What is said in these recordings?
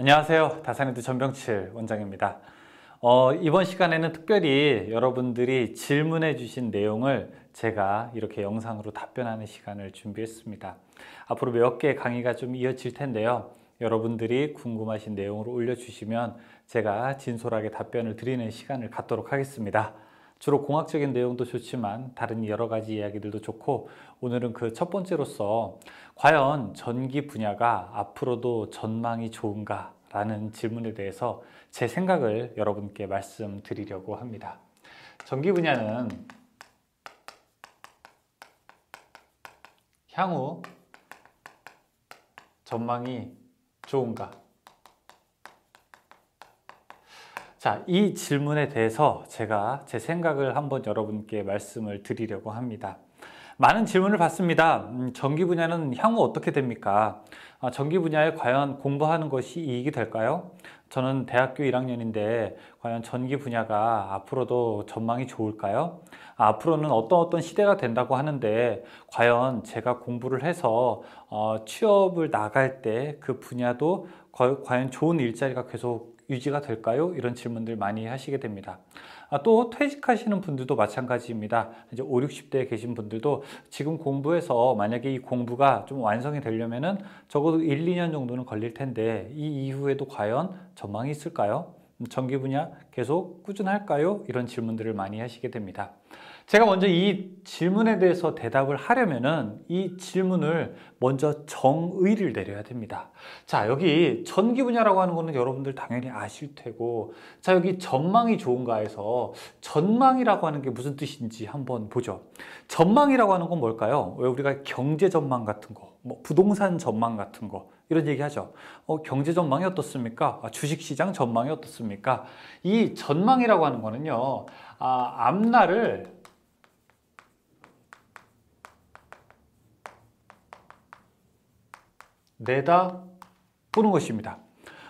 안녕하세요. 다산에드 전병칠 원장입니다. 어, 이번 시간에는 특별히 여러분들이 질문해 주신 내용을 제가 이렇게 영상으로 답변하는 시간을 준비했습니다. 앞으로 몇 개 강의가 좀 이어질 텐데요. 여러분들이 궁금하신 내용으로 올려주시면 제가 진솔하게 답변을 드리는 시간을 갖도록 하겠습니다. 주로 공학적인 내용도 좋지만 다른 여러 가지 이야기들도 좋고 오늘은 그 첫 번째로서 과연 전기 분야가 앞으로도 전망이 좋은가 라는 질문에 대해서 제 생각을 여러분께 말씀드리려고 합니다. 전기 분야는 향후 전망이 좋은가 자, 이 질문에 대해서 제가 제 생각을 한번 여러분께 말씀을 드리려고 합니다. 많은 질문을 받습니다. 전기 음, 분야는 향후 어떻게 됩니까? 전기 아, 분야에 과연 공부하는 것이 이익이 될까요? 저는 대학교 1학년인데 과연 전기 분야가 앞으로도 전망이 좋을까요? 아, 앞으로는 어떤 어떤 시대가 된다고 하는데 과연 제가 공부를 해서 어, 취업을 나갈 때 그 분야도 과연 좋은 일자리가 계속 유지가 될까요? 이런 질문들 많이 하시게 됩니다. 아, 또 퇴직하시는 분들도 마찬가지입니다. 이제 5, 60대에 계신 분들도 지금 공부해서 만약에 이 공부가 좀 완성이 되려면은 적어도 1, 2년 정도는 걸릴 텐데 이 이후에도 과연 전망이 있을까요? 전기 분야 계속 꾸준할까요? 이런 질문들을 많이 하시게 됩니다. 제가 먼저 이 질문에 대해서 대답을 하려면은 이 질문을 먼저 정의를 내려야 됩니다. 자, 여기 전기 분야라고 하는 거는 여러분들 당연히 아실 테고, 자, 여기 전망이 좋은가해서 전망이라고 하는 게 무슨 뜻인지 한번 보죠. 전망이라고 하는 건 뭘까요? 왜 우리가 경제 전망 같은 거, 뭐 부동산 전망 같은 거, 이런 얘기하죠. 어, 경제 전망이 어떻습니까? 아, 주식시장 전망이 어떻습니까? 이 전망이라고 하는 거는요. 아, 앞날을 내다 보는 것입니다.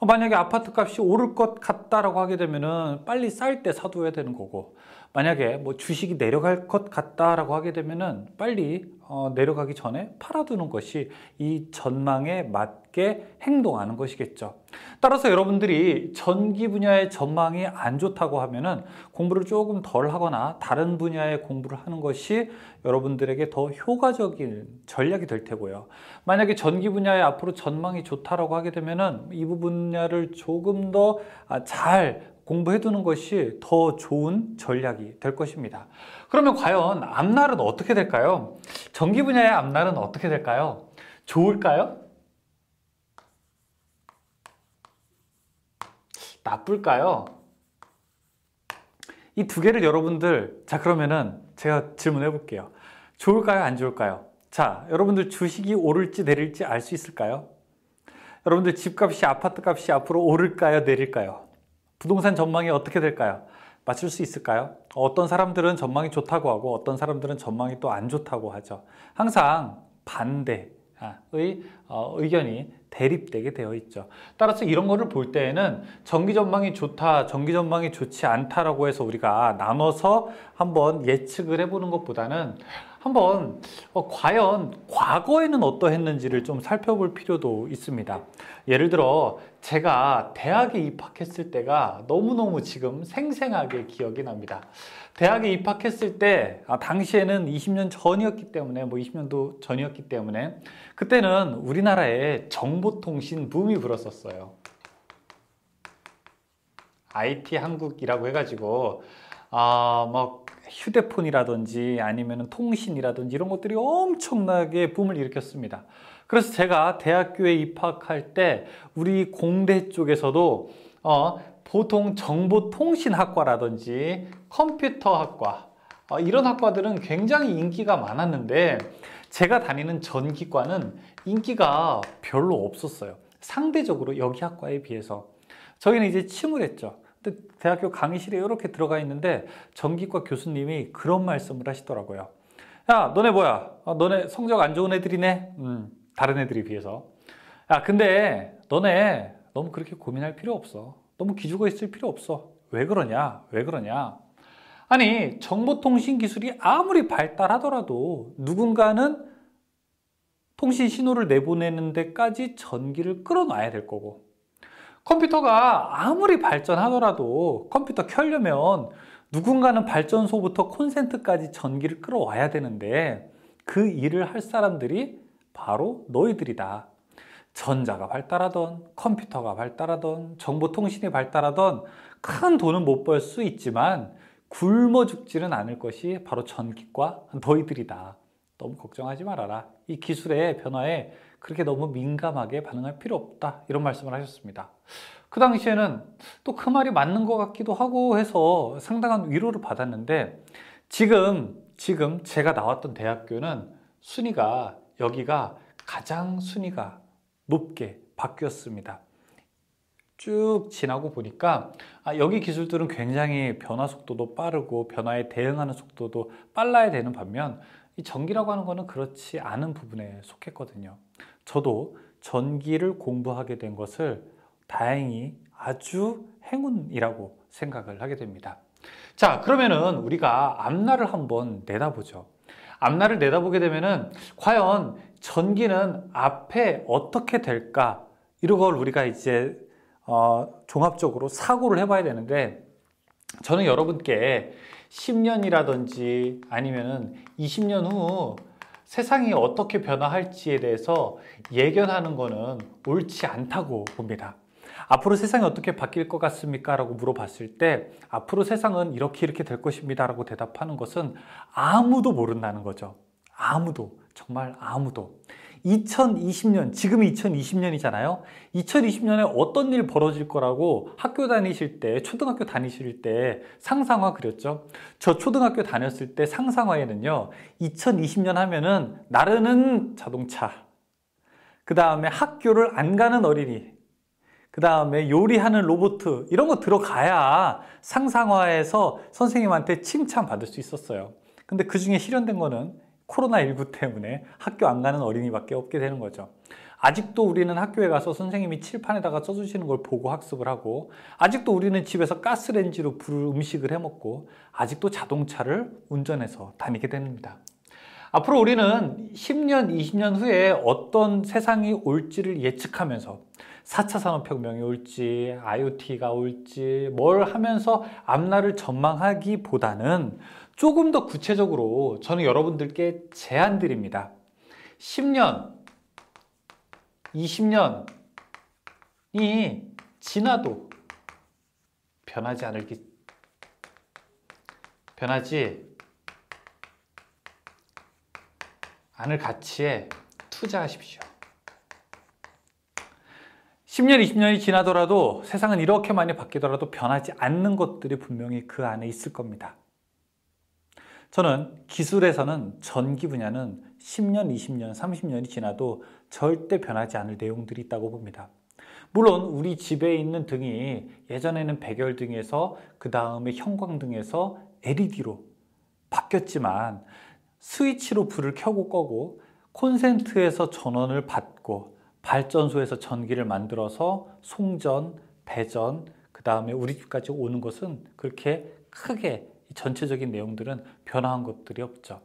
어, 만약에 아파트 값이 오를 것 같다라고 하게 되면은 빨리 쌀 때사둬야 되는 거고 만약에 뭐 주식이 내려갈 것 같다라고 하게 되면은 빨리 어, 내려가기 전에 팔아두는 것이 이 전망에 맞게 행동하는 것이겠죠. 따라서 여러분들이 전기 분야의 전망이 안 좋다고 하면은 공부를 조금 덜 하거나 다른 분야의 공부를 하는 것이 여러분들에게 더 효과적인 전략이 될 테고요. 만약에 전기 분야의 앞으로 전망이 좋다라고 하게 되면은 이 부분야를 조금 더잘 아, 공부해두는 것이 더 좋은 전략이 될 것입니다. 그러면 과연 앞날은 어떻게 될까요? 전기 분야의 앞날은 어떻게 될까요? 좋을까요? 나쁠까요? 이 두 개를 여러분들, 자, 그러면은 제가 질문해 볼게요. 좋을까요? 안 좋을까요? 자, 여러분들 주식이 오를지 내릴지 알 수 있을까요? 여러분들 집값이, 아파트 값이 앞으로 오를까요? 내릴까요? 부동산 전망이 어떻게 될까요? 맞출 수 있을까요? 어떤 사람들은 전망이 좋다고 하고 어떤 사람들은 전망이 또 안 좋다고 하죠. 항상 반대의 어, 의견이 대립되게 되어 있죠. 따라서 이런 거를 볼 때에는 전기 전망이 좋다, 전기 전망이 좋지 않다라고 해서 우리가 나눠서 한번 예측을 해보는 것보다는 한번 어, 과연 과거에는 어떠했는지를 좀 살펴볼 필요도 있습니다. 예를 들어 제가 대학에 입학했을 때가 너무너무 지금 생생하게 기억이 납니다. 대학에 입학했을 때 아, 당시에는 20년 전이었기 때문에 뭐 20년도 전이었기 때문에 그때는 우리나라에 정보통신 붐이 불었었어요. IT 한국이라고 해가지고 아막 휴대폰이라든지 아니면 통신이라든지 이런 것들이 엄청나게 붐을 일으켰습니다. 그래서 제가 대학교에 입학할 때 우리 공대 쪽에서도 어, 보통 정보통신학과라든지 컴퓨터학과 어, 이런 학과들은 굉장히 인기가 많았는데 제가 다니는 전기과는 인기가 별로 없었어요. 상대적으로 여기 학과에 비해서 저희는 이제 침울 했죠. 대학교 강의실에 이렇게 들어가 있는데 전기과 교수님이 그런 말씀을 하시더라고요. 야, 너네 뭐야? 아, 너네 성적 안 좋은 애들이네? 음, 다른 애들에 비해서. 야, 근데 너네 너무 그렇게 고민할 필요 없어. 너무 기죽어 있을 필요 없어. 왜 그러냐? 왜 그러냐? 아니, 정보통신 기술이 아무리 발달하더라도 누군가는 통신 신호를 내보내는 데까지 전기를 끌어놔야 될 거고 컴퓨터가 아무리 발전하더라도 컴퓨터 켜려면 누군가는 발전소부터 콘센트까지 전기를 끌어와야 되는데 그 일을 할 사람들이 바로 너희들이다. 전자가 발달하던 컴퓨터가 발달하던 정보통신이 발달하던 큰 돈은 못 벌 수 있지만 굶어 죽지는 않을 것이 바로 전기과 너희들이다. 너무 걱정하지 말아라. 이 기술의 변화에 그렇게 너무 민감하게 반응할 필요 없다 이런 말씀을 하셨습니다. 그 당시에는 또 그 말이 맞는 것 같기도 하고 해서 상당한 위로를 받았는데 지금 지금 제가 나왔던 대학교는 순위가 여기가 가장 순위가 높게 바뀌었습니다. 쭉 지나고 보니까 아, 여기 기술들은 굉장히 변화 속도도 빠르고 변화에 대응하는 속도도 빨라야 되는 반면 이 전기라고 하는 거는 그렇지 않은 부분에 속했거든요. 저도 전기를 공부하게 된 것을 다행히 아주 행운이라고 생각을 하게 됩니다. 자, 그러면은 우리가 앞날을 한번 내다보죠. 앞날을 내다보게 되면은 과연 전기는 앞에 어떻게 될까? 이런 걸 우리가 이제 어, 종합적으로 사고를 해봐야 되는데 저는 여러분께 10년이라든지 아니면은 20년 후 세상이 어떻게 변화할지에 대해서 예견하는 거는 옳지 않다고 봅니다. 앞으로 세상이 어떻게 바뀔 것 같습니까? 라고 물어봤을 때 앞으로 세상은 이렇게 이렇게 될 것입니다. 라고 대답하는 것은 아무도 모른다는 거죠. 아무도. 정말 아무도. 2020년, 지금 2020년이잖아요. 2020년에 어떤 일 벌어질 거라고 학교 다니실 때, 초등학교 다니실 때 상상화 그렸죠. 저 초등학교 다녔을 때 상상화에는요. 2020년 하면은 나르는 자동차. 그 다음에 학교를 안 가는 어린이. 그 다음에 요리하는 로봇 이런 거 들어가야 상상화에서 선생님한테 칭찬받을 수 있었어요. 근데 그 중에 실현된 거는 코로나19 때문에 학교 안 가는 어린이밖에 없게 되는 거죠. 아직도 우리는 학교에 가서 선생님이 칠판에다가 써주시는 걸 보고 학습을 하고 아직도 우리는 집에서 가스렌지로 불을 음식을 해먹고 아직도 자동차를 운전해서 다니게 됩니다. 앞으로 우리는 10년, 20년 후에 어떤 세상이 올지를 예측하면서 4차 산업혁명이 올지, IoT가 올지, 뭘 하면서 앞날을 전망하기보다는 조금 더 구체적으로 저는 여러분들께 제안 드립니다. 10년, 20년이 지나도 변하지 않을기, 변하지 않을 가치에 투자하십시오. 10년, 20년이 지나더라도 세상은 이렇게 많이 바뀌더라도 변하지 않는 것들이 분명히 그 안에 있을 겁니다. 저는 기술에서는 전기 분야는 10년, 20년, 30년이 지나도 절대 변하지 않을 내용들이 있다고 봅니다. 물론 우리 집에 있는 등이 예전에는 백열등에서 그 다음에 형광등에서 LED로 바뀌었지만 스위치로 불을 켜고 꺼고 콘센트에서 전원을 받고 발전소에서 전기를 만들어서 송전, 배전, 그 다음에 우리 집까지 오는 것은 그렇게 크게 전체적인 내용들은 변화한 것들이 없죠.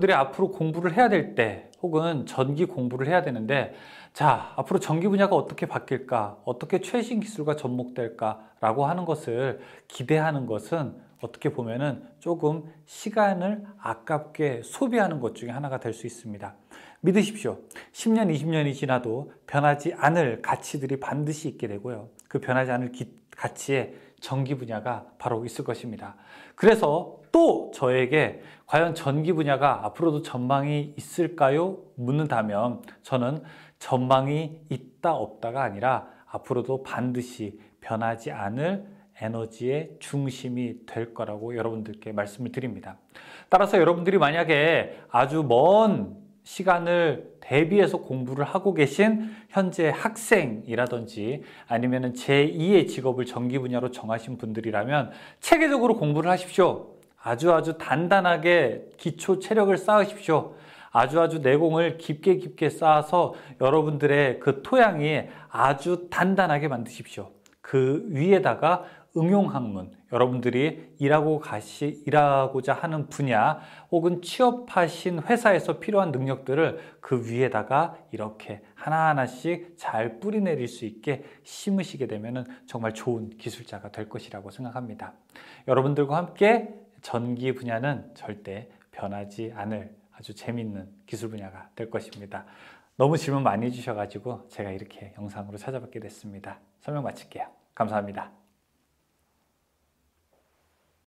여러분들이 앞으로 공부를 해야 될 때 혹은 전기 공부를 해야 되는데 자, 앞으로 전기 분야가 어떻게 바뀔까? 어떻게 최신 기술과 접목될까? 라고 하는 것을 기대하는 것은 어떻게 보면은 조금 시간을 아깝게 소비하는 것 중에 하나가 될 수 있습니다. 믿으십시오. 10년, 20년이 지나도 변하지 않을 가치들이 반드시 있게 되고요. 그 변하지 않을 기, 가치에 전기 분야가 바로 있을 것입니다. 그래서 또 저에게 과연 전기 분야가 앞으로도 전망이 있을까요? 묻는다면 저는 전망이 있다 없다가 아니라 앞으로도 반드시 변하지 않을 에너지의 중심이 될 거라고 여러분들께 말씀을 드립니다. 따라서 여러분들이 만약에 아주 먼 시간을 대비해서 공부를 하고 계신 현재 학생이라든지 아니면 제2의 직업을 전기 분야로 정하신 분들이라면 체계적으로 공부를 하십시오. 아주 아주 단단하게 기초 체력을 쌓으십시오. 아주 아주 내공을 깊게 깊게 쌓아서 여러분들의 그 토양이 아주 단단하게 만드십시오. 그 위에다가 응용학문, 여러분들이 일하고 가시, 일하고자 하는 분야 혹은 취업하신 회사에서 필요한 능력들을 그 위에다가 이렇게 하나하나씩 잘 뿌리내릴 수 있게 심으시게 되면 정말 좋은 기술자가 될 것이라고 생각합니다. 여러분들과 함께 전기 분야는 절대 변하지 않을 아주 재밌는 기술 분야가 될 것입니다. 너무 질문 많이 해주셔가지고 제가 이렇게 영상으로 찾아뵙게 됐습니다. 설명 마칠게요. 감사합니다.